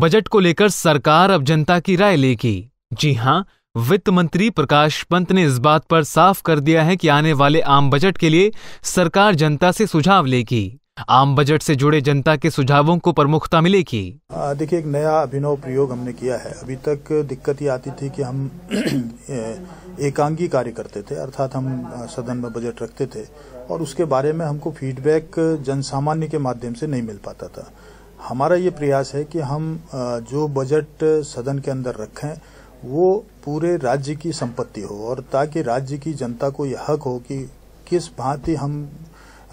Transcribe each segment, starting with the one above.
budget को लेकर सरकार अब जनता की राय लेगी जी हां वित्त मंत्री प्रकाश पंत ने इस बात पर साफ कर दिया है कि आने वाले आम बजट के लिए सरकार जनता से सुझाव लेगी आम बजट से जुड़े जनता के सुझावों को प्रमुखता मिलेगी देखिए एक नया अभिनव प्रयोग हमने किया है अभी तक दिक्कत ये आती थी कि हम एकांगी कार्य करते थे अर्थात हम सदन में बजट रखते थे और उसके बारे में हमको फीडबैक जन सामान्य के माध्यम से नहीं मिल पाता था हमारा ये प्रयास है कि हम जो बजट सदन के अंदर रखें वो पूरे राज्य की संपत्ति हो और ताकि राज्य की जनता को यह हक हो कि किस भांति हम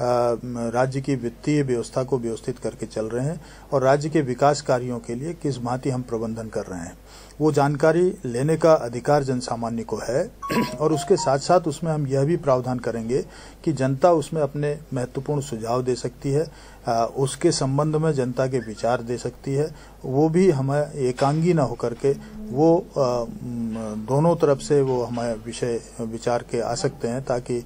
राज्य की वित्तीय व्यवस्था को व्यवस्थित करके चल रहे हैं और राज्य के विकास कार्यों के लिए किस भांति हम प्रबंधन कर रहे हैं वो जानकारी लेने का अधिकार जनसामान्य को है और उसके साथ साथ उसमें हम यह भी प्रावधान करेंगे कि जनता उसमें अपने महत्वपूर्ण सुझाव दे सकती है उसके संबंध में जनता के विचार दे सकती है वो भी हमें एकांगी न होकर के वो दोनों तरफ से वो हमें विषय विचार के आ सकते हैं ताकि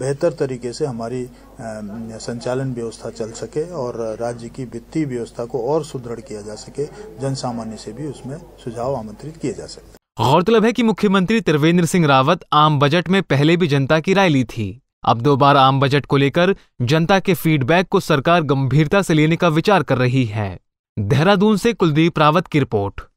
बेहतर तरीके से हमारी संचालन व्यवस्था चल सके और राज्य की वित्तीय व्यवस्था को और सुदृढ़ किया जा सके जन सामान्य से भी उसमें सुझाव आमंत्रित किए जा सकते गौरतलब है कि मुख्यमंत्री त्रिवेंद्र सिंह रावत आम बजट में पहले भी जनता की राय ली थी अब दो बार आम बजट को लेकर जनता के फीडबैक को सरकार गंभीरता से लेने का विचार कर रही है देहरादून से कुलदीप रावत की रिपोर्ट